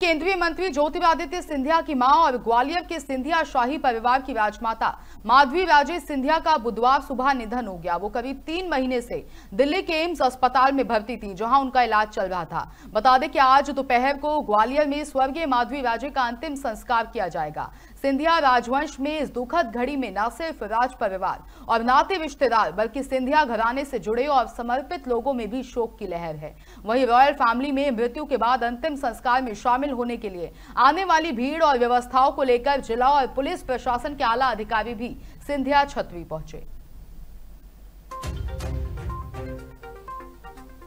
केंद्रीय मंत्री ज्योतिरादित्य सिंधिया की मां और ग्वालियर के सिंधिया शाही परिवार की राजमाता माधवी राजे सिंधिया का बुधवार सुबह निधन हो गया वो करीब तीन महीने से दिल्ली के एम्स अस्पताल में भर्ती थी जहां उनका इलाज चल रहा था बता दें कि आज दोपहर को ग्वालियर में स्वर्गीय माधवी राजे का अंतिम संस्कार किया जाएगा सिंधिया राजवंश में इस दुखद घड़ी में न सिर्फ राज परिवार और नाते रिश्तेदार बल्कि सिंधिया घराने से जुड़े और समर्पित लोगों में भी शोक की लहर है वहीं रॉयल फैमिली में मृत्यु के बाद अंतिम संस्कार में शामिल होने के लिए आने वाली भीड़ और व्यवस्थाओं को लेकर जिला और पुलिस प्रशासन के आला अधिकारी भी सिंधिया छतरी पहुंचे